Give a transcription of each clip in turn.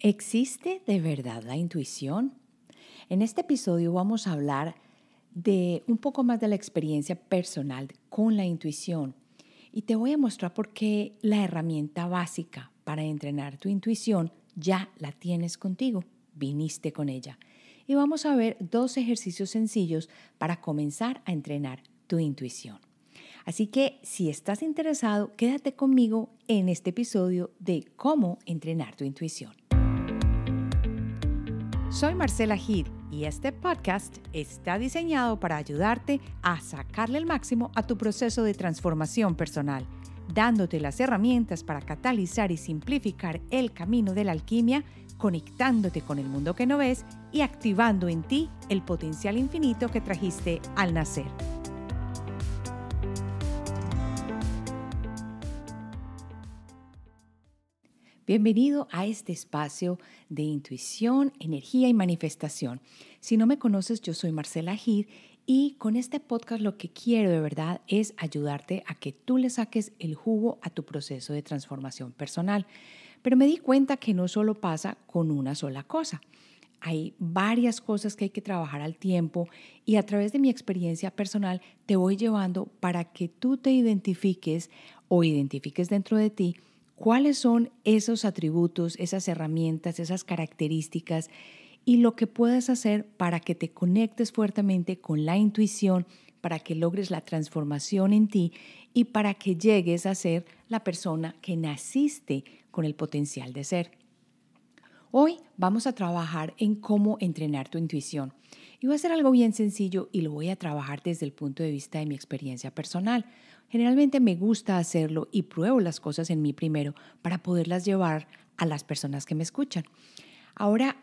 ¿Existe de verdad la intuición? En este episodio vamos a hablar de un poco más de la experiencia personal con la intuición y te voy a mostrar por qué la herramienta básica para entrenar tu intuición ya la tienes contigo, viniste con ella. Y vamos a ver dos ejercicios sencillos para comenzar a entrenar tu intuición. Así que si estás interesado, quédate conmigo en este episodio de cómo entrenar tu intuición. Soy Marcela head y este podcast está diseñado para ayudarte a sacarle el máximo a tu proceso de transformación personal, dándote las herramientas para catalizar y simplificar el camino de la alquimia, conectándote con el mundo que no ves y activando en ti el potencial infinito que trajiste al nacer. Bienvenido a este espacio de intuición, energía y manifestación. Si no me conoces, yo soy Marcela Gir y con este podcast lo que quiero de verdad es ayudarte a que tú le saques el jugo a tu proceso de transformación personal. Pero me di cuenta que no solo pasa con una sola cosa. Hay varias cosas que hay que trabajar al tiempo y a través de mi experiencia personal te voy llevando para que tú te identifiques o identifiques dentro de ti cuáles son esos atributos, esas herramientas, esas características y lo que puedes hacer para que te conectes fuertemente con la intuición, para que logres la transformación en ti y para que llegues a ser la persona que naciste con el potencial de ser. Hoy vamos a trabajar en cómo entrenar tu intuición. Y va a ser algo bien sencillo y lo voy a trabajar desde el punto de vista de mi experiencia personal. Generalmente me gusta hacerlo y pruebo las cosas en mí primero para poderlas llevar a las personas que me escuchan. Ahora,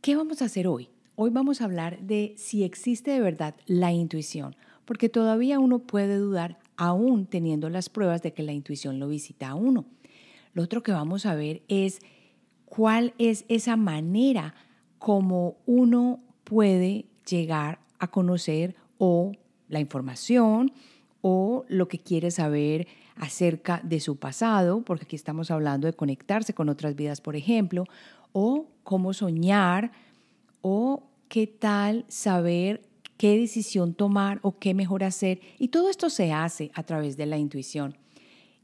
¿qué vamos a hacer hoy? Hoy vamos a hablar de si existe de verdad la intuición, porque todavía uno puede dudar aún teniendo las pruebas de que la intuición lo visita a uno. Lo otro que vamos a ver es cuál es esa manera como uno puede llegar a conocer o la información o lo que quiere saber acerca de su pasado, porque aquí estamos hablando de conectarse con otras vidas, por ejemplo, o cómo soñar, o qué tal saber qué decisión tomar o qué mejor hacer. Y todo esto se hace a través de la intuición.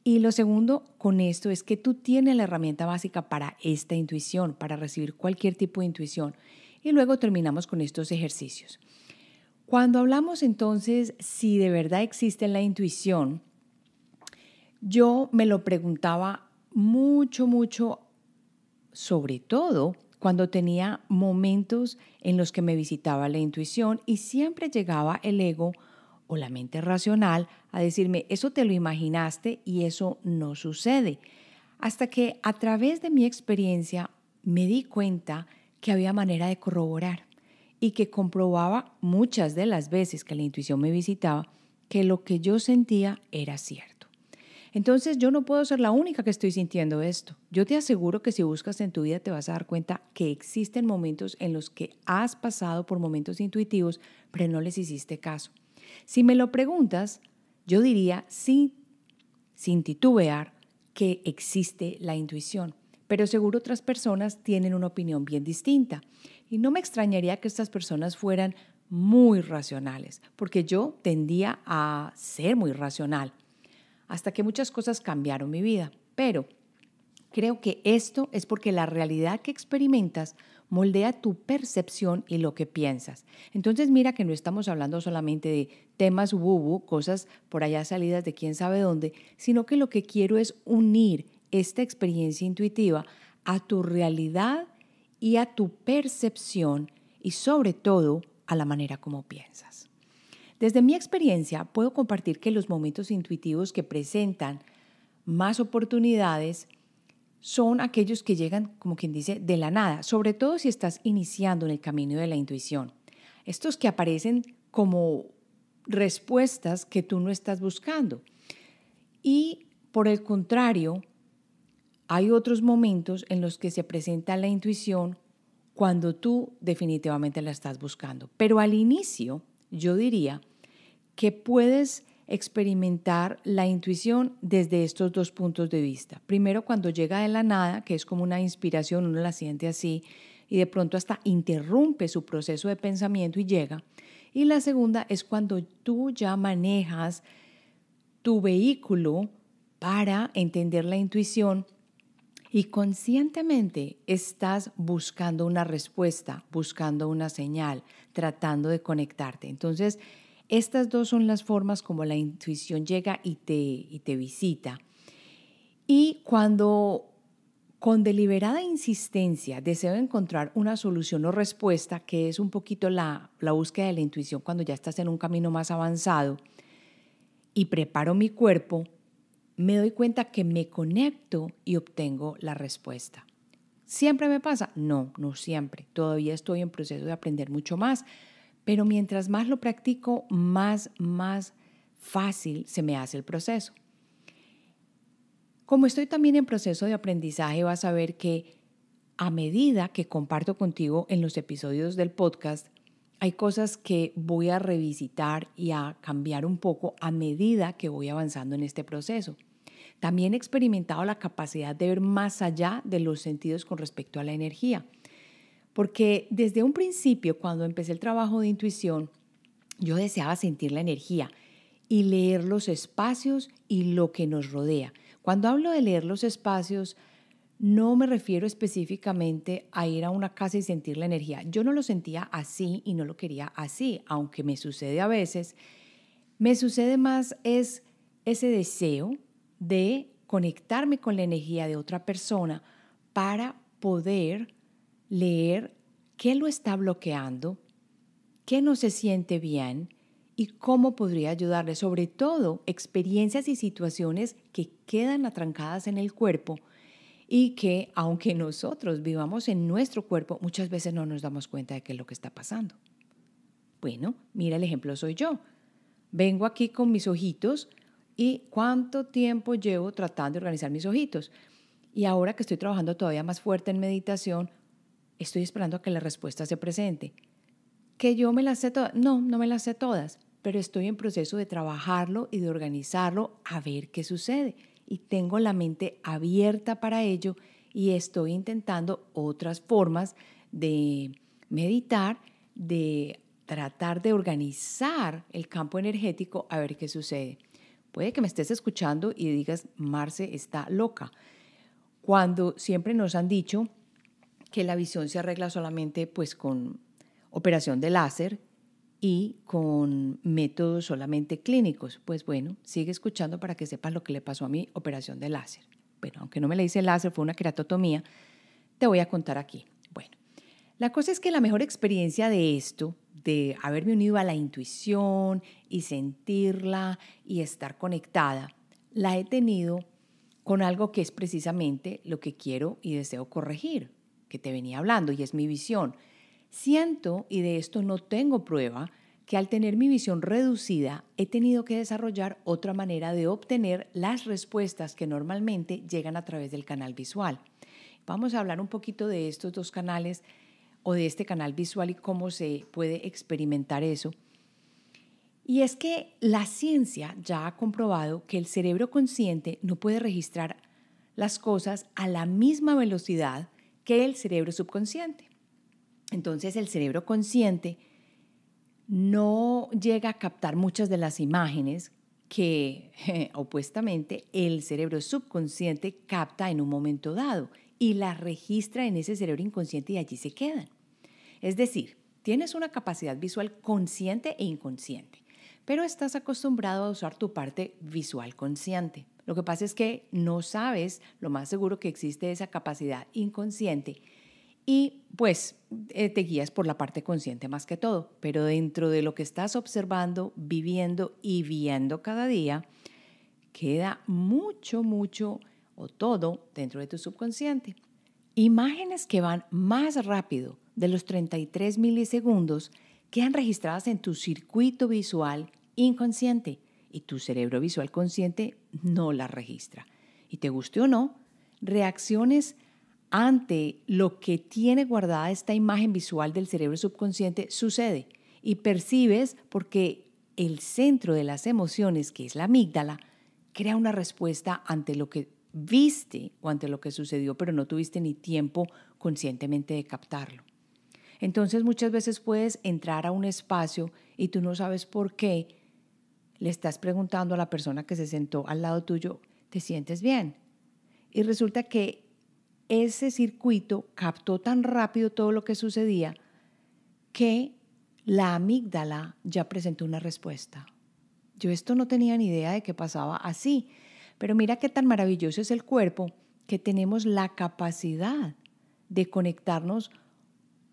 Y lo segundo con esto es que tú tienes la herramienta básica para esta intuición, para recibir cualquier tipo de intuición. Y luego terminamos con estos ejercicios. Cuando hablamos entonces si de verdad existe la intuición, yo me lo preguntaba mucho, mucho, sobre todo cuando tenía momentos en los que me visitaba la intuición y siempre llegaba el ego o la mente racional a decirme, eso te lo imaginaste y eso no sucede. Hasta que a través de mi experiencia me di cuenta que había manera de corroborar y que comprobaba muchas de las veces que la intuición me visitaba que lo que yo sentía era cierto. Entonces yo no puedo ser la única que estoy sintiendo esto. Yo te aseguro que si buscas en tu vida te vas a dar cuenta que existen momentos en los que has pasado por momentos intuitivos, pero no les hiciste caso. Si me lo preguntas, yo diría sí, sin titubear que existe la intuición pero seguro otras personas tienen una opinión bien distinta. Y no me extrañaría que estas personas fueran muy racionales, porque yo tendía a ser muy racional, hasta que muchas cosas cambiaron mi vida. Pero creo que esto es porque la realidad que experimentas moldea tu percepción y lo que piensas. Entonces mira que no estamos hablando solamente de temas bubu, cosas por allá salidas de quién sabe dónde, sino que lo que quiero es unir esta experiencia intuitiva a tu realidad y a tu percepción y sobre todo a la manera como piensas. Desde mi experiencia puedo compartir que los momentos intuitivos que presentan más oportunidades son aquellos que llegan, como quien dice, de la nada, sobre todo si estás iniciando en el camino de la intuición. Estos que aparecen como respuestas que tú no estás buscando. Y por el contrario, hay otros momentos en los que se presenta la intuición cuando tú definitivamente la estás buscando. Pero al inicio yo diría que puedes experimentar la intuición desde estos dos puntos de vista. Primero, cuando llega de la nada, que es como una inspiración, uno la siente así y de pronto hasta interrumpe su proceso de pensamiento y llega. Y la segunda es cuando tú ya manejas tu vehículo para entender la intuición y conscientemente estás buscando una respuesta, buscando una señal, tratando de conectarte. Entonces, estas dos son las formas como la intuición llega y te, te visita. Y cuando con deliberada insistencia deseo encontrar una solución o respuesta, que es un poquito la, la, búsqueda de la intuición cuando ya estás en un camino más avanzado, y preparo mi cuerpo me doy cuenta que me conecto y obtengo la respuesta. ¿Siempre me pasa? No, no siempre. Todavía estoy en proceso de aprender mucho más, pero mientras más lo practico, más, más fácil se me hace el proceso. Como estoy también en proceso de aprendizaje, vas a ver que a medida que comparto contigo en los episodios del podcast, hay cosas que voy a revisitar y a cambiar un poco a medida que voy avanzando en este proceso. También he experimentado la capacidad de ver más allá de los sentidos con respecto a la energía. Porque desde un principio, cuando empecé el trabajo de intuición, yo deseaba sentir la energía y leer los espacios y lo que nos rodea. Cuando hablo de leer los espacios, no me refiero específicamente a ir a una casa y sentir la energía. Yo no lo sentía así y no lo quería así, aunque me sucede a veces. Me sucede más es ese deseo de conectarme con la energía de otra persona para poder leer qué lo está bloqueando, qué no se siente bien y cómo podría ayudarle, sobre todo experiencias y situaciones que quedan atrancadas en el cuerpo y que aunque nosotros vivamos en nuestro cuerpo, muchas veces no nos damos cuenta de qué es lo que está pasando. Bueno, mira el ejemplo soy yo. Vengo aquí con mis ojitos y cuánto tiempo llevo tratando de organizar mis ojitos. Y ahora que estoy trabajando todavía más fuerte en meditación, estoy esperando a que la respuesta se presente. Que yo me las sé todas. No, no me las sé todas, pero estoy en proceso de trabajarlo y de organizarlo a ver qué sucede y tengo la mente abierta para ello y estoy intentando otras formas de meditar, de tratar de organizar el campo energético a ver qué sucede. Puede que me estés escuchando y digas, Marce está loca. Cuando siempre nos han dicho que la visión se arregla solamente pues con operación de láser, y con métodos solamente clínicos. Pues bueno, sigue escuchando para que sepas lo que le pasó a mi operación de láser. Bueno, aunque no me le hice láser, fue una queratotomía, te voy a contar aquí. Bueno, la cosa es que la mejor experiencia de esto, de haberme unido a la intuición y sentirla y estar conectada, la he tenido con algo que es precisamente lo que quiero y deseo corregir, que te venía hablando y es mi visión. Siento, y de esto no tengo prueba, que al tener mi visión reducida he tenido que desarrollar otra manera de obtener las respuestas que normalmente llegan a través del canal visual. Vamos a hablar un poquito de estos dos canales o de este canal visual y cómo se puede experimentar eso. Y es que la ciencia ya ha comprobado que el cerebro consciente no puede registrar las cosas a la misma velocidad que el cerebro subconsciente. Entonces el cerebro consciente no llega a captar muchas de las imágenes que opuestamente el cerebro subconsciente capta en un momento dado y las registra en ese cerebro inconsciente y allí se quedan. Es decir, tienes una capacidad visual consciente e inconsciente, pero estás acostumbrado a usar tu parte visual consciente. Lo que pasa es que no sabes, lo más seguro que existe esa capacidad inconsciente y pues eh, te guías por la parte consciente más que todo, pero dentro de lo que estás observando, viviendo y viendo cada día, queda mucho, mucho o todo dentro de tu subconsciente. Imágenes que van más rápido de los 33 milisegundos quedan registradas en tu circuito visual inconsciente y tu cerebro visual consciente no las registra. Y te guste o no, reacciones ante lo que tiene guardada esta imagen visual del cerebro subconsciente sucede y percibes porque el centro de las emociones, que es la amígdala, crea una respuesta ante lo que viste o ante lo que sucedió, pero no tuviste ni tiempo conscientemente de captarlo. Entonces muchas veces puedes entrar a un espacio y tú no sabes por qué le estás preguntando a la persona que se sentó al lado tuyo, ¿te sientes bien? Y resulta que ese circuito captó tan rápido todo lo que sucedía que la amígdala ya presentó una respuesta. Yo esto no tenía ni idea de que pasaba así, pero mira qué tan maravilloso es el cuerpo que tenemos la capacidad de conectarnos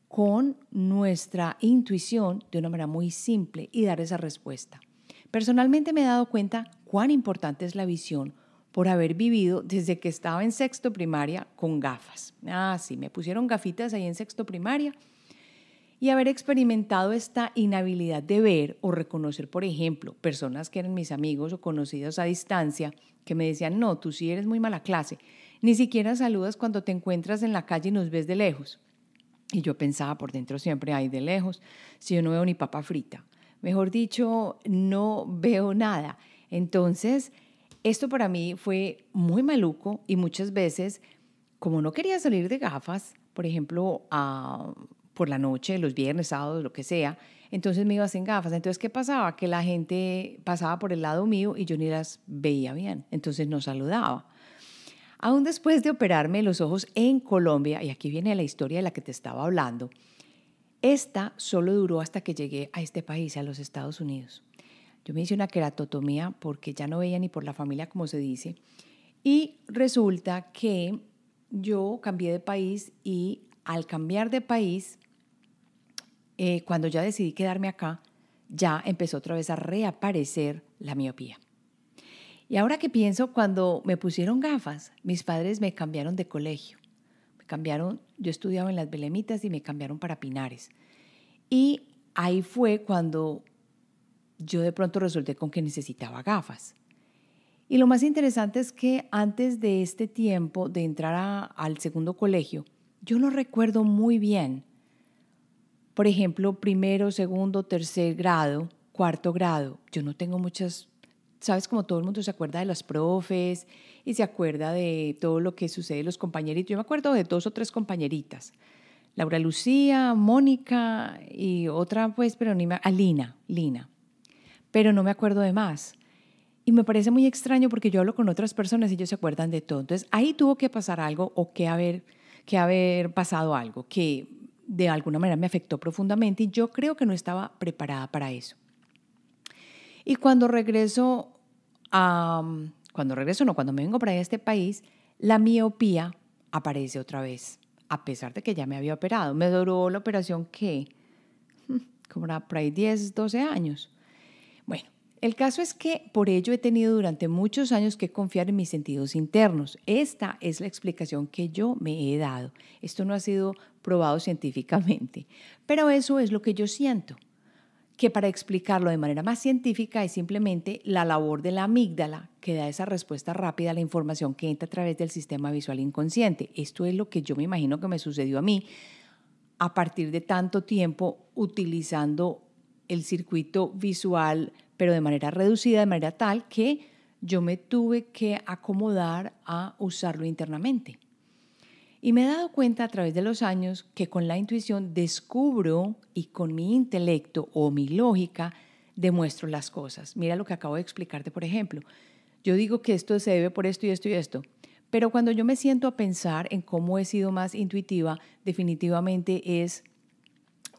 con nuestra intuición de una manera muy simple y dar esa respuesta. Personalmente me he dado cuenta cuán importante es la visión por haber vivido desde que estaba en sexto primaria con gafas. Ah, sí, me pusieron gafitas ahí en sexto primaria. Y haber experimentado esta inhabilidad de ver o reconocer, por ejemplo, personas que eran mis amigos o conocidos a distancia, que me decían, no, tú sí eres muy mala clase, ni siquiera saludas cuando te encuentras en la calle y nos ves de lejos. Y yo pensaba por dentro siempre, hay de lejos, si yo no veo ni papa frita. Mejor dicho, no veo nada. Entonces, esto para mí fue muy maluco y muchas veces, como no quería salir de gafas, por ejemplo, ah, por la noche, los viernes, sábados, lo que sea, entonces me iba sin gafas. Entonces, ¿qué pasaba? Que la gente pasaba por el lado mío y yo ni las veía bien, entonces no saludaba. Aún después de operarme los ojos en Colombia, y aquí viene la historia de la que te estaba hablando, esta solo duró hasta que llegué a este país, a los Estados Unidos. Yo me hice una queratotomía porque ya no veía ni por la familia, como se dice. Y resulta que yo cambié de país y al cambiar de país, eh, cuando ya decidí quedarme acá, ya empezó otra vez a reaparecer la miopía. Y ahora que pienso, cuando me pusieron gafas, mis padres me cambiaron de colegio. Me cambiaron, yo estudiaba en las Belemitas y me cambiaron para Pinares. Y ahí fue cuando yo de pronto resulté con que necesitaba gafas. Y lo más interesante es que antes de este tiempo de entrar al segundo colegio, yo no recuerdo muy bien. Por ejemplo, primero, segundo, tercer grado, cuarto grado. Yo no tengo muchas, sabes como todo el mundo se acuerda de las profes y se acuerda de todo lo que sucede, los compañeritos. Yo me acuerdo de dos o tres compañeritas. Laura Lucía, Mónica y otra, pues, pero ni me... Alina, ah, Lina pero no me acuerdo de más. Y me parece muy extraño porque yo hablo con otras personas y ellos se acuerdan de todo. Entonces, ahí tuvo que pasar algo o que haber, que haber pasado algo que de alguna manera me afectó profundamente y yo creo que no estaba preparada para eso. Y cuando regreso a, cuando regreso, no, cuando me vengo para este país, la miopía aparece otra vez, a pesar de que ya me había operado. Me duró la operación que, como era por ahí 10, 12 años. Bueno, el caso es que por ello he tenido durante muchos años que confiar en mis sentidos internos. Esta es la explicación que yo me he dado. Esto no ha sido probado científicamente, pero eso es lo que yo siento que para explicarlo de manera más científica es simplemente la labor de la amígdala que da esa respuesta rápida a la información que entra a través del sistema visual inconsciente. Esto es lo que yo me imagino que me sucedió a mí a partir de tanto tiempo utilizando el circuito visual, pero de manera reducida, de manera tal que yo me tuve que acomodar a usarlo internamente. Y me he dado cuenta a través de los años que con la intuición descubro y con mi intelecto o mi lógica demuestro las cosas. Mira lo que acabo de explicarte, por ejemplo. Yo digo que esto se debe por esto y esto y esto. Pero cuando yo me siento a pensar en cómo he sido más intuitiva, definitivamente es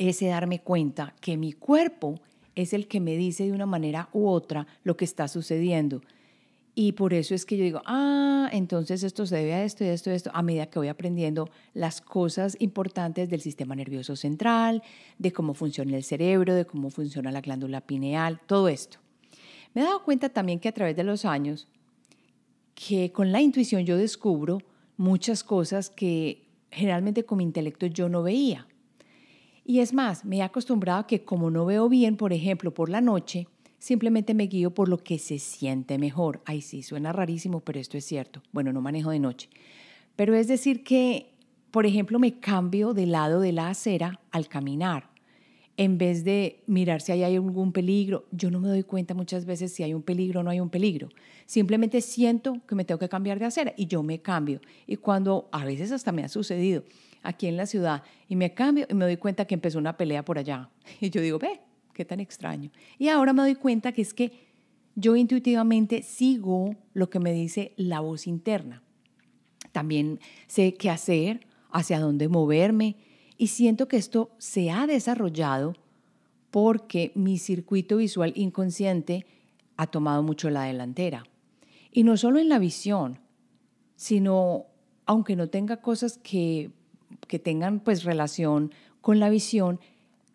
ese darme cuenta que mi cuerpo es el que me dice de una manera u otra lo que está sucediendo. Y por eso es que yo digo, ah, entonces esto se debe a esto y esto y esto, a medida que voy aprendiendo las cosas importantes del sistema nervioso central, de cómo funciona el cerebro, de cómo funciona la glándula pineal, todo esto. Me he dado cuenta también que a través de los años, que con la intuición yo descubro muchas cosas que generalmente con mi intelecto yo no veía. Y es más, me he acostumbrado a que como no veo bien, por ejemplo, por la noche, simplemente me guío por lo que se siente mejor. Ay, sí, suena rarísimo, pero esto es cierto. Bueno, no manejo de noche. Pero es decir que, por ejemplo, me cambio de lado de la acera al caminar. En vez de mirar si hay algún peligro, yo no me doy cuenta muchas veces si hay un peligro o no hay un peligro. Simplemente siento que me tengo que cambiar de acera y yo me cambio. Y cuando a veces hasta me ha sucedido aquí en la ciudad y me cambio y me doy cuenta que empezó una pelea por allá. Y yo digo, ve, qué tan extraño. Y ahora me doy cuenta que es que yo intuitivamente sigo lo que me dice la voz interna. También sé qué hacer, hacia dónde moverme y siento que esto se ha desarrollado porque mi circuito visual inconsciente ha tomado mucho la delantera. Y no solo en la visión, sino aunque no tenga cosas que que tengan pues relación con la visión,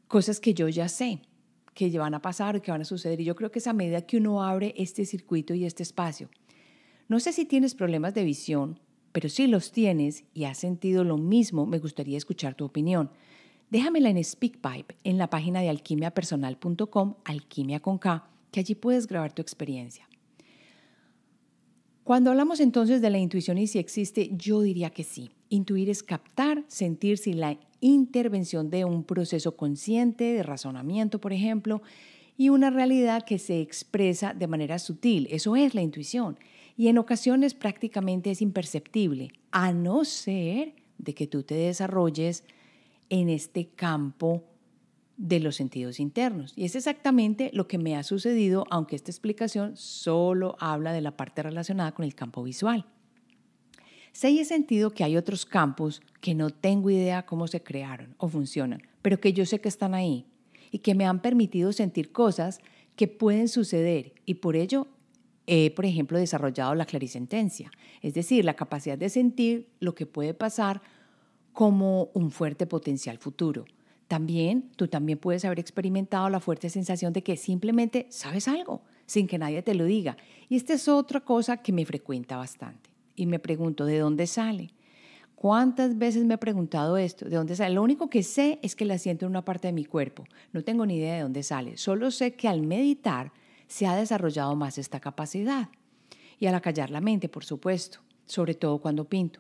cosas que yo ya sé que van a pasar, que van a suceder. Y yo creo que es a medida que uno abre este circuito y este espacio. No sé si tienes problemas de visión, pero si los tienes y has sentido lo mismo, me gustaría escuchar tu opinión. Déjamela en SpeakPipe, en la página de alquimiapersonal.com, alquimia con K, que allí puedes grabar tu experiencia. Cuando hablamos entonces de la intuición y si existe, yo diría que sí. Intuir es captar, sentir sin la intervención de un proceso consciente, de razonamiento, por ejemplo, y una realidad que se expresa de manera sutil. Eso es la intuición. Y en ocasiones prácticamente es imperceptible, a no ser de que tú te desarrolles en este campo de los sentidos internos. Y es exactamente lo que me ha sucedido, aunque esta explicación solo habla de la parte relacionada con el campo visual. Sé y he sentido que hay otros campos que no tengo idea cómo se crearon o funcionan, pero que yo sé que están ahí y que me han permitido sentir cosas que pueden suceder y por ello he, por ejemplo, desarrollado la clarisentencia, es decir, la capacidad de sentir lo que puede pasar como un fuerte potencial futuro. También, tú también puedes haber experimentado la fuerte sensación de que simplemente sabes algo sin que nadie te lo diga. Y esta es otra cosa que me frecuenta bastante y me pregunto, ¿de dónde sale? ¿Cuántas veces me he preguntado esto? ¿De dónde sale? Lo único que sé es que la siento en una parte de mi cuerpo. No tengo ni idea de dónde sale. Solo sé que al meditar se ha desarrollado más esta capacidad. Y al acallar la mente, por supuesto, sobre todo cuando pinto.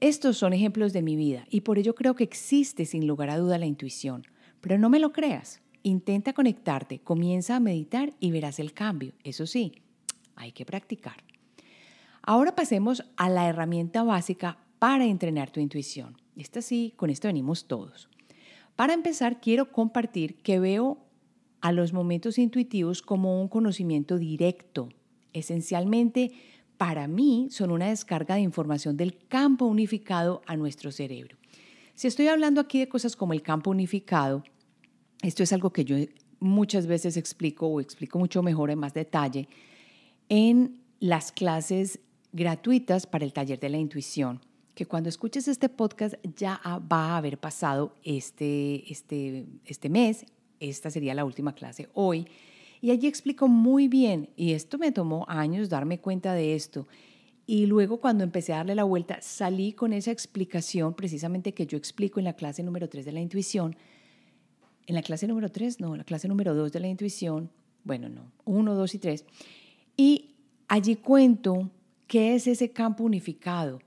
Estos son ejemplos de mi vida y por ello creo que existe sin lugar a duda la intuición. Pero no me lo creas. Intenta conectarte, comienza a meditar y verás el cambio. Eso sí, hay que practicar. Ahora pasemos a la herramienta básica para entrenar tu intuición. Esta sí, con esto venimos todos. Para empezar, quiero compartir que veo a los momentos intuitivos como un conocimiento directo. Esencialmente, para mí, son una descarga de información del campo unificado a nuestro cerebro. Si estoy hablando aquí de cosas como el campo unificado, esto es algo que yo muchas veces explico o explico mucho mejor en más detalle en las clases gratuitas para el taller de la intuición, que cuando escuches este podcast ya va a haber pasado este, este, este mes, esta sería la última clase hoy, y allí explico muy bien, y esto me tomó años darme cuenta de esto, y luego cuando empecé a darle la vuelta, salí con esa explicación precisamente que yo explico en la clase número 3 de la intuición. En la clase número 3, no, la clase número 2 de la intuición, bueno, no, 1, 2 y 3. Y allí cuento ¿Qué es ese campo unificado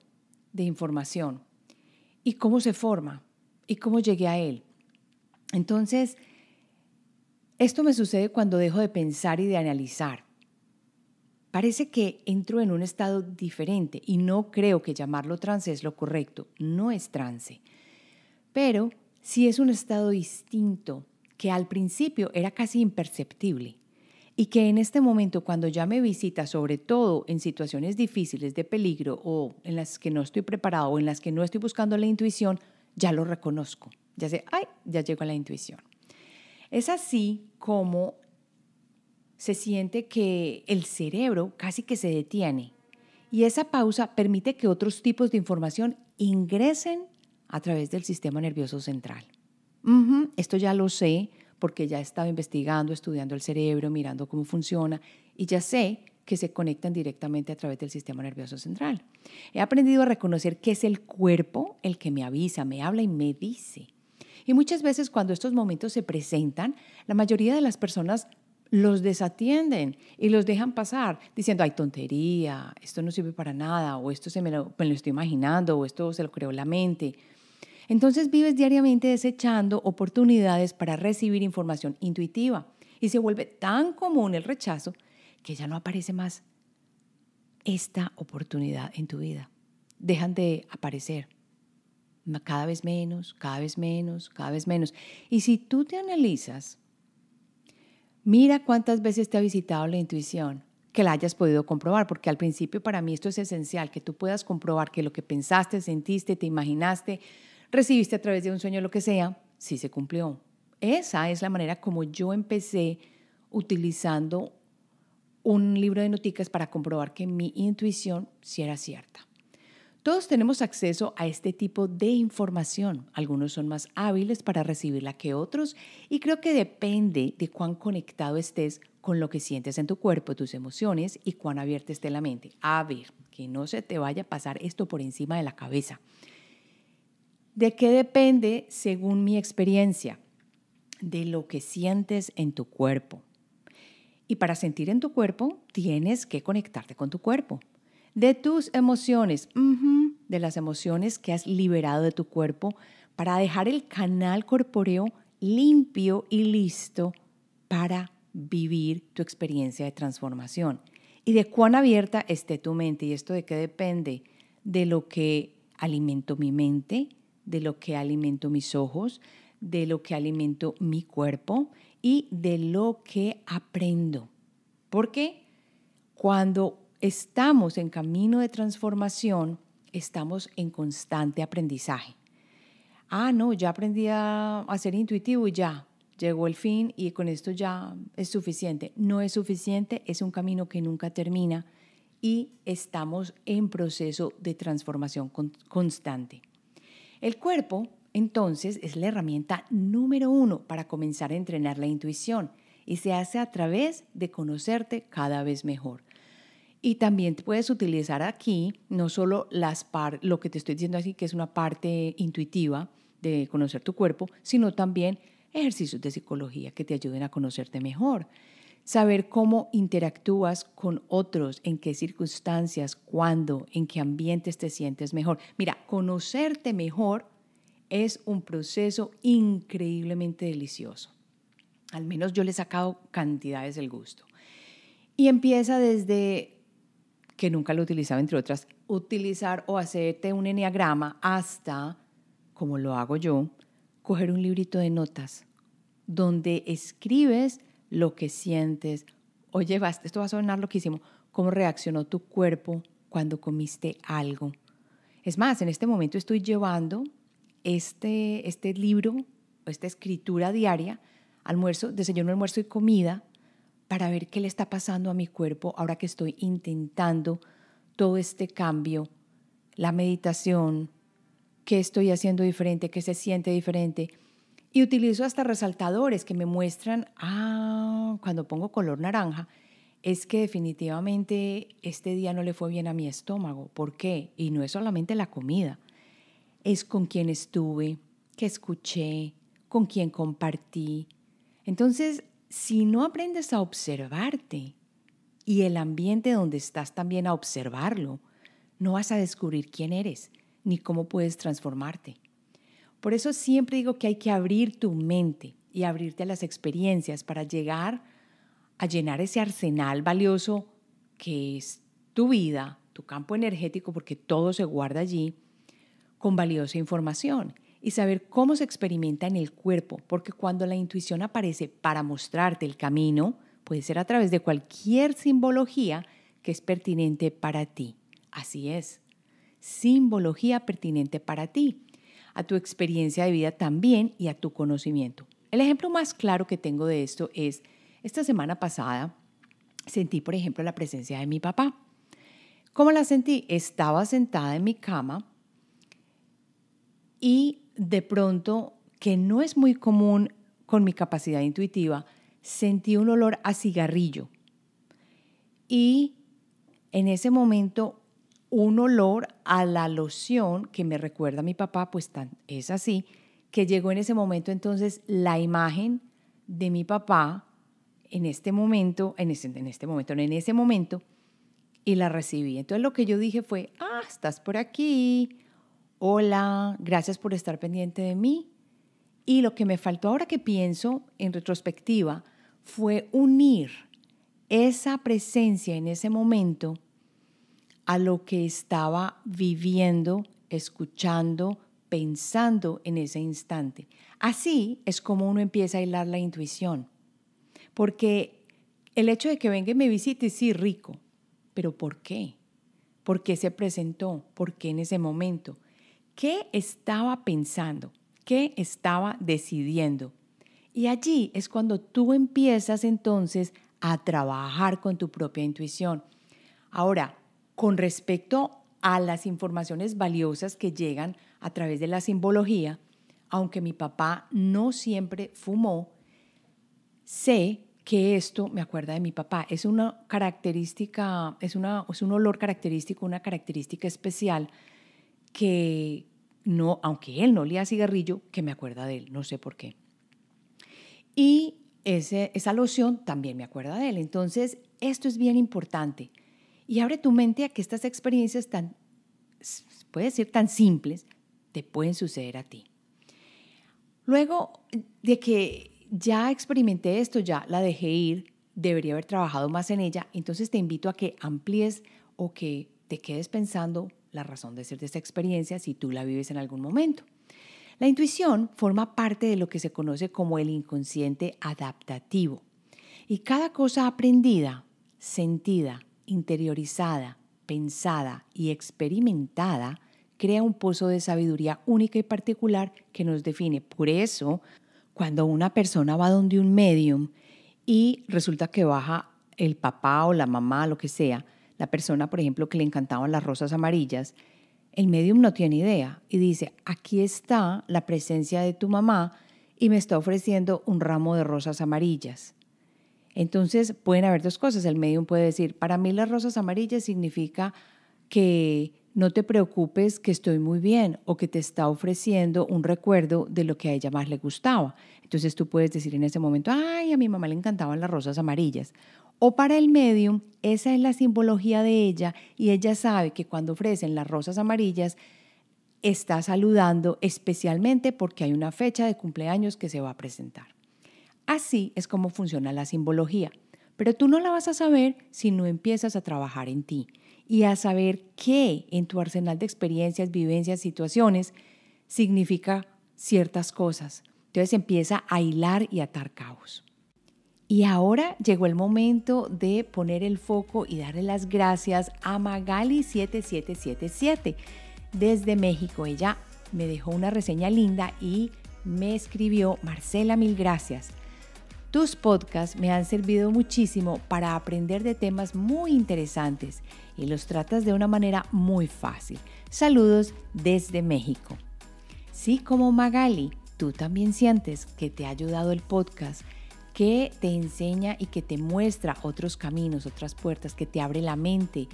de información? ¿Y cómo se forma? ¿Y cómo llegué a él? Entonces, esto me sucede cuando dejo de pensar y de analizar. Parece que entro en un estado diferente y no creo que llamarlo trance es lo correcto. No es trance. Pero sí es un estado distinto que al principio era casi imperceptible y que en este momento cuando ya me visita, sobre todo en situaciones difíciles de peligro o en las que no estoy preparado o en las que no estoy buscando la intuición, ya lo reconozco. Ya sé, ay, ya llego a la intuición. Es así como se siente que el cerebro casi que se detiene y esa pausa permite que otros tipos de información ingresen a través del sistema nervioso central. esto ya lo sé, porque ya he estado investigando, estudiando el cerebro, mirando cómo funciona y ya sé que se conectan directamente a través del sistema nervioso central. He aprendido a reconocer que es el cuerpo el que me avisa, me habla y me dice. Y muchas veces cuando estos momentos se presentan, la mayoría de las personas los desatienden y los dejan pasar diciendo, hay tontería, esto no sirve para nada, o esto se me lo, me lo estoy imaginando, o esto se lo creó la mente. Entonces vives diariamente desechando oportunidades para recibir información intuitiva y se vuelve tan común el rechazo que ya no aparece más esta oportunidad en tu vida. Dejan de aparecer cada vez menos, cada vez menos, cada vez menos. Y si tú te analizas, mira cuántas veces te ha visitado la intuición, que la hayas podido comprobar, porque al principio para mí esto es esencial, que tú puedas comprobar que lo que pensaste, sentiste, te imaginaste, recibiste a través de un sueño, lo que sea, sí se cumplió. Esa es la manera como yo empecé utilizando un libro de noticias para comprobar que mi intuición sí era cierta. Todos tenemos acceso a este tipo de información. Algunos son más hábiles para recibirla que otros y creo que depende de cuán conectado estés con lo que sientes en tu cuerpo, tus emociones y cuán abierta esté la mente. A ver, que no se te vaya a pasar esto por encima de la cabeza. ¿De qué depende según mi experiencia? De lo que sientes en tu cuerpo. Y para sentir en tu cuerpo, tienes que conectarte con tu cuerpo. De tus emociones, de las emociones que has liberado de tu cuerpo para dejar el canal corpóreo limpio y listo para vivir tu experiencia de transformación. Y de cuán abierta esté tu mente. ¿Y esto de qué depende? De lo que alimento mi mente, de lo que alimento mis ojos, de lo que alimento mi cuerpo y de lo que aprendo. Porque cuando estamos en camino de transformación, estamos en constante aprendizaje. Ah, no, ya aprendí a, ser intuitivo y ya, llegó el fin y con esto ya es suficiente. No es suficiente, es un camino que nunca termina y estamos en proceso de transformación constante. El cuerpo, entonces, es la herramienta número uno para comenzar a entrenar la intuición y se hace a través de conocerte cada vez mejor. Y también puedes utilizar aquí no solo las lo que te estoy diciendo aquí, que es una parte intuitiva de conocer tu cuerpo, sino también ejercicios de psicología que te ayuden a conocerte mejor saber cómo interactúas con otros, en qué circunstancias, cuándo, en qué ambientes te sientes mejor. Mira, conocerte mejor es un proceso increíblemente delicioso. Al menos yo le he sacado cantidades del gusto. Y empieza desde que nunca lo utilizaba, entre otras, utilizar o hacerte un enneagrama hasta, como lo hago yo, coger un librito de notas donde escribes lo que sientes. Oye, llevaste esto va a sonar loquísimo. ¿Cómo reaccionó tu cuerpo cuando comiste algo? Es más, en este momento estoy llevando este, este libro, esta escritura diaria, almuerzo, desayuno, almuerzo y comida, para ver qué le está pasando a mi cuerpo ahora que estoy intentando todo este cambio, la meditación, qué estoy haciendo diferente, qué se siente diferente y utilizo hasta resaltadores que me muestran, ah, cuando pongo color naranja, es que definitivamente este día no le fue bien a mi estómago. ¿Por qué? Y no es solamente la comida, es con quien estuve, que escuché, con quien compartí. Entonces, si no aprendes a observarte y el ambiente donde estás también a observarlo, no vas a descubrir quién eres ni cómo puedes transformarte. Por eso siempre digo que hay que abrir tu mente y abrirte a las experiencias para llegar a llenar ese arsenal valioso que es tu vida, tu campo energético, porque todo se guarda allí, con valiosa información y saber cómo se experimenta en el cuerpo, porque cuando la intuición aparece para mostrarte el camino, puede ser a través de cualquier simbología que es pertinente para ti. Así es, simbología pertinente para ti a tu experiencia de vida también y a tu conocimiento. El ejemplo más claro que tengo de esto es, esta semana pasada sentí, por ejemplo, la presencia de mi papá. ¿Cómo la sentí? Estaba sentada en mi cama y de pronto, que no es muy común con mi capacidad intuitiva, sentí un olor a cigarrillo. Y en ese momento un olor a la loción que me recuerda a mi papá, pues es así, que llegó en ese momento entonces la imagen de mi papá en este momento, en, ese, este momento, en ese momento, y la recibí. Entonces lo que yo dije fue, ah, estás por aquí, hola, gracias por estar pendiente de mí. Y lo que me faltó ahora que pienso en retrospectiva fue unir esa presencia en ese momento a lo que estaba viviendo, escuchando, pensando en ese instante. Así es como uno empieza a hilar la intuición. Porque el hecho de que venga y me visite, sí, rico, pero ¿por qué? ¿Por qué se presentó? ¿Por qué en ese momento? ¿Qué estaba pensando? ¿Qué estaba decidiendo? Y allí es cuando tú empiezas entonces a trabajar con tu propia intuición. Ahora, con respecto a las informaciones valiosas que llegan a través de la simbología, aunque mi papá no siempre fumó, sé que esto me acuerda de mi papá. Es una característica, es, un olor característico, una característica especial que no, aunque él no olía cigarrillo, que me acuerda de él, no sé por qué. Y esa loción también me acuerda de él. Entonces, esto es bien importante y abre tu mente a que estas experiencias tan, puede ser tan simples, te pueden suceder a ti. Luego de que ya experimenté esto, ya la dejé ir, debería haber trabajado más en ella, entonces te invito a que amplíes o que te quedes pensando la razón de ser de esta experiencia si tú la vives en algún momento. La intuición forma parte de lo que se conoce como el inconsciente adaptativo y cada cosa aprendida, sentida, interiorizada, pensada y experimentada, crea un pozo de sabiduría única y particular que nos define. Por eso, cuando una persona va donde un medium y resulta que baja el papá o la mamá, lo que sea, la persona, por ejemplo, que le encantaban las rosas amarillas, el medium no tiene idea y dice, aquí está la presencia de tu mamá y me está ofreciendo un ramo de rosas amarillas. Entonces pueden haber dos cosas. El medium puede decir, para mí las rosas amarillas significa que no te preocupes que estoy muy bien o que te está ofreciendo un recuerdo de lo que a ella más le gustaba. Entonces tú puedes decir en ese momento, ay, a mi mamá le encantaban las rosas amarillas. O para el medium, esa es la simbología de ella y ella sabe que cuando ofrecen las rosas amarillas, está saludando especialmente porque hay una fecha de cumpleaños que se va a presentar. Así es como funciona la simbología, pero tú no la vas a saber si no empiezas a trabajar en ti y a saber qué en tu arsenal de experiencias, vivencias, situaciones significa ciertas cosas. Entonces empieza a hilar y atar caos Y ahora llegó el momento de poner el foco y darle las gracias a Magali7777 desde México. Ella me dejó una reseña linda y me escribió, Marcela, mil gracias. Tus podcasts me han servido muchísimo para aprender de temas muy interesantes y los tratas de una manera muy fácil. Saludos desde México. Sí, como Magali, tú también sientes que te ha ayudado el podcast, que te enseña y que te muestra otros caminos, otras puertas, que te abre la mente,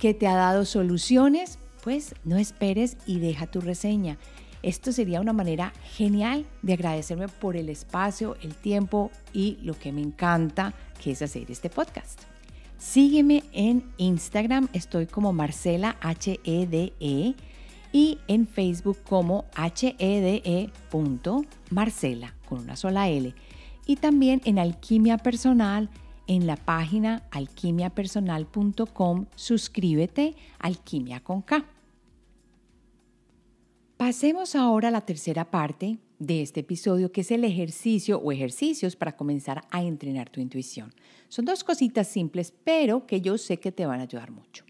que te ha dado soluciones, pues no esperes y deja tu reseña. Esto sería una manera genial de agradecerme por el espacio, el tiempo y lo que me encanta, que es hacer este podcast. Sígueme en Instagram, estoy como Marcela HEDE e, y en Facebook como HEDE.marcela con una sola L. Y también en Alquimia Personal, en la página alquimiapersonal.com, suscríbete Alquimia con K. Pasemos ahora a la tercera parte de este episodio, que es el ejercicio o ejercicios para comenzar a entrenar tu intuición. Son dos cositas simples, pero que yo sé que te van a ayudar mucho.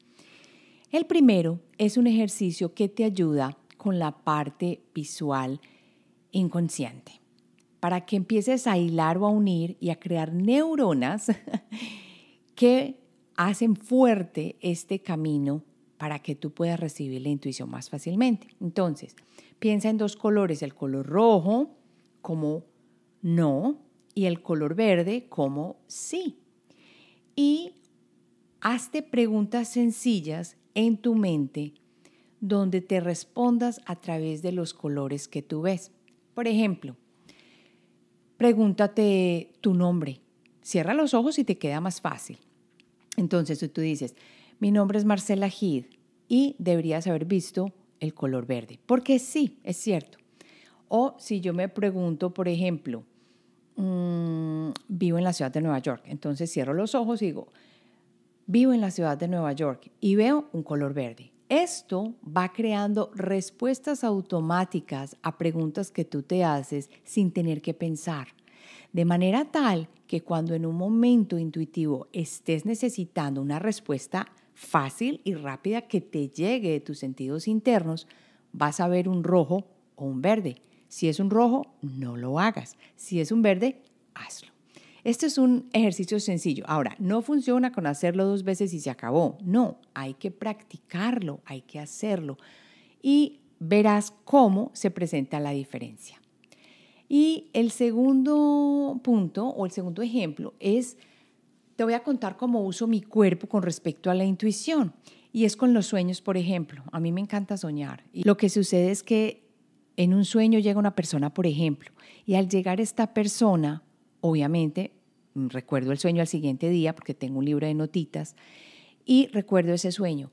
El primero es un ejercicio que te ayuda con la parte visual inconsciente, para que empieces a hilar o a unir y a crear neuronas que hacen fuerte este camino para que tú puedas recibir la intuición más fácilmente. Entonces, piensa en dos colores, el color rojo como no y el color verde como sí. Y hazte preguntas sencillas en tu mente donde te respondas a través de los colores que tú ves. Por ejemplo, pregúntate tu nombre. Cierra los ojos y te queda más fácil. Entonces tú dices, mi nombre es Marcela Gid y deberías haber visto el color verde, porque sí, es cierto. O si yo me pregunto, por ejemplo, mm, vivo en la ciudad de Nueva York, entonces cierro los ojos y digo, vivo en la ciudad de Nueva York y veo un color verde. Esto va creando respuestas automáticas a preguntas que tú te haces sin tener que pensar. De manera tal que cuando en un momento intuitivo estés necesitando una respuesta fácil y rápida que te llegue de tus sentidos internos, vas a ver un rojo o un verde. Si es un rojo, no lo hagas. Si es un verde, hazlo. Este es un ejercicio sencillo. Ahora, no funciona con hacerlo dos veces y se acabó. No, hay que practicarlo, hay que hacerlo. Y verás cómo se presenta la diferencia. Y el segundo punto o el segundo ejemplo es te voy a contar cómo uso mi cuerpo con respecto a la intuición. Y es con los sueños, por ejemplo. A mí me encanta soñar. Y lo que sucede es que en un sueño llega una persona, por ejemplo, y al llegar esta persona, obviamente, mm, recuerdo el sueño al siguiente día porque tengo un libro de notitas, y recuerdo ese sueño.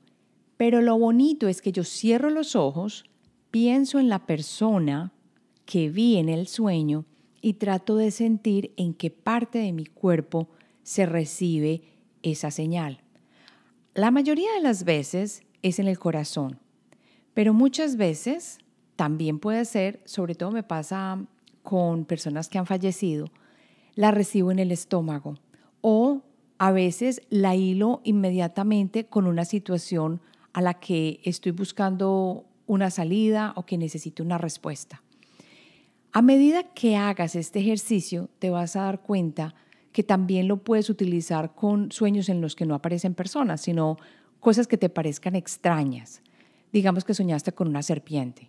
Pero lo bonito es que yo cierro los ojos, pienso en la persona que vi en el sueño y trato de sentir en qué parte de mi cuerpo se recibe esa señal. La mayoría de las veces es en el corazón, pero muchas veces también puede ser, sobre todo me pasa con personas que han fallecido, la recibo en el estómago o a veces la hilo inmediatamente con una situación a la que estoy buscando una salida o que necesito una respuesta. A medida que hagas este ejercicio, te vas a dar cuenta que también lo puedes utilizar con sueños en los que no aparecen personas, sino cosas que te parezcan extrañas. Digamos que soñaste con una serpiente.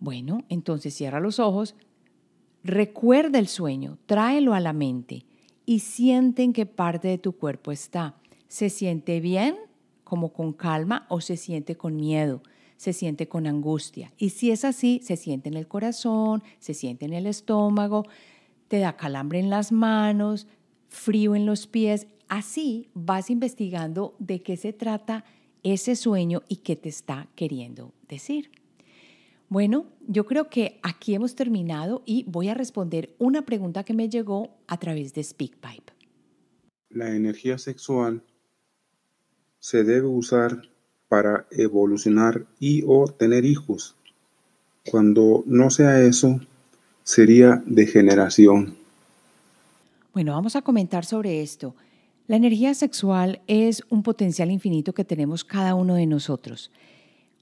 Bueno, entonces cierra los ojos, recuerda el sueño, tráelo a la mente y siente en qué parte de tu cuerpo está. ¿Se siente bien, como con calma, o se siente con miedo? se siente con angustia. Y si es así, se siente en el corazón, se siente en el estómago, te da calambre en las manos, frío en los pies. Así vas investigando de qué se trata ese sueño y qué te está queriendo decir. Bueno, yo creo que aquí hemos terminado y voy a responder una pregunta que me llegó a través de SpeakPipe. La energía sexual se debe usar para evolucionar y o tener hijos. Cuando no sea eso, sería degeneración. Bueno, vamos a comentar sobre esto. La energía sexual es un potencial infinito que tenemos cada uno de nosotros.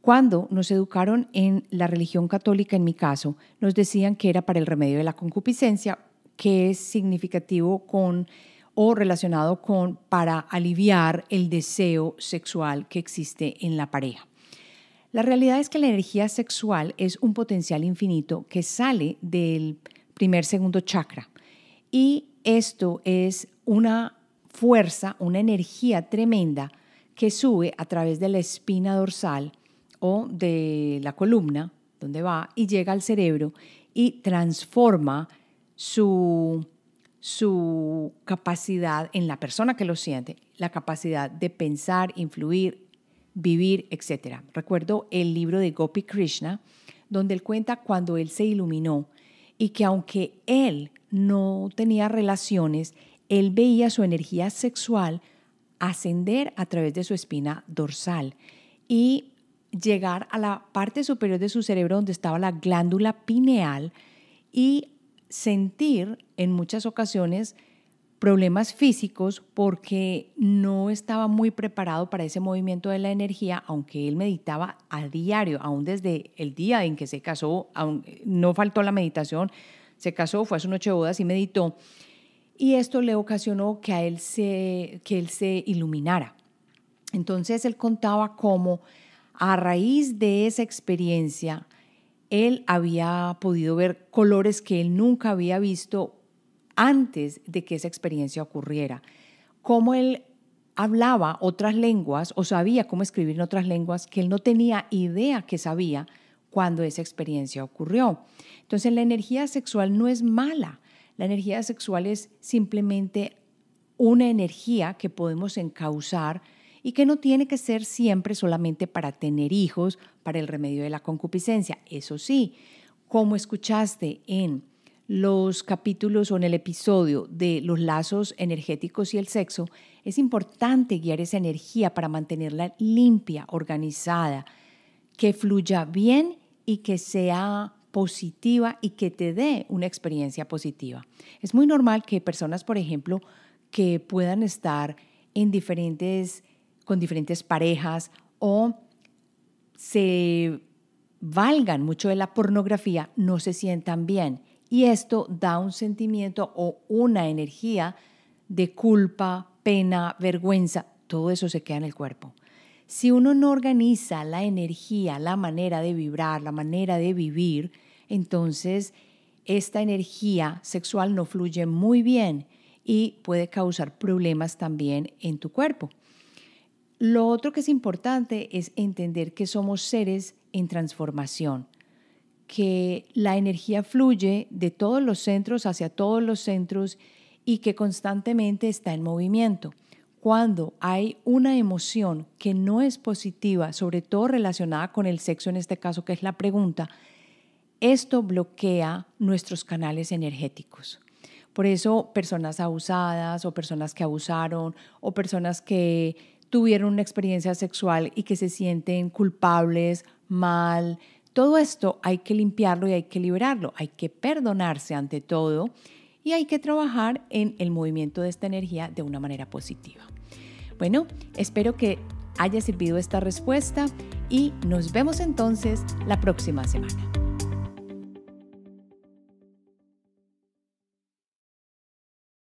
Cuando nos educaron en la religión católica, en mi caso, nos decían que era para el remedio de la concupiscencia, que es significativo con o relacionado con para aliviar el deseo sexual que existe en la pareja. La realidad es que la energía sexual es un potencial infinito que sale del primer, segundo chakra. Y esto es una fuerza, una energía tremenda que sube a través de la espina dorsal o de la columna, donde va, y llega al cerebro y transforma su, capacidad en la persona que lo siente, la capacidad de pensar, influir, vivir, etc. Recuerdo el libro de Gopi Krishna, donde él cuenta cuando él se iluminó y que aunque él no tenía relaciones, él veía su energía sexual ascender a través de su espina dorsal y llegar a la parte superior de su cerebro donde estaba la glándula pineal y sentir en muchas ocasiones problemas físicos porque no estaba muy preparado para ese movimiento de la energía, aunque él meditaba a diario, aún desde el día en que se casó, aún, no faltó la meditación, se casó, fue a su noche de bodas y meditó. Y esto le ocasionó que, a él se, que él se iluminara. Entonces él contaba cómo a raíz de esa experiencia, él había podido ver colores que él nunca había visto antes de que esa experiencia ocurriera. Cómo él hablaba otras lenguas o sabía cómo escribir en otras lenguas que él no tenía idea que sabía cuando esa experiencia ocurrió. Entonces la energía sexual no es mala, la energía sexual es simplemente una energía que podemos encauzar y que no tiene que ser siempre solamente para tener hijos, para el remedio de la concupiscencia. Eso sí, como escuchaste en los capítulos o en el episodio de los lazos energéticos y el sexo, es importante guiar esa energía para mantenerla limpia, organizada, que fluya bien y que sea positiva y que te dé una experiencia positiva. Es muy normal que personas, por ejemplo, que puedan estar con diferentes parejas o se valgan mucho de la pornografía, no se sientan bien y esto da un sentimiento o una energía de culpa, pena, vergüenza. Todo eso se queda en el cuerpo. Si uno no organiza la energía, la manera de vibrar, la manera de vivir, entonces esta energía sexual no fluye muy bien y puede causar problemas también en tu cuerpo. Lo otro que es importante es entender que somos seres en transformación que la energía fluye de todos los centros hacia todos los centros y que constantemente está en movimiento. Cuando hay una emoción que no es positiva, sobre todo relacionada con el sexo en este caso, que es la pregunta, esto bloquea nuestros canales energéticos. Por eso personas abusadas o personas que abusaron o personas que tuvieron una experiencia sexual y que se sienten culpables, mal, todo esto hay que limpiarlo y hay que liberarlo, hay que perdonarse ante todo y hay que trabajar en el movimiento de esta energía de una manera positiva. Bueno, espero que haya servido esta respuesta y nos vemos entonces la próxima semana.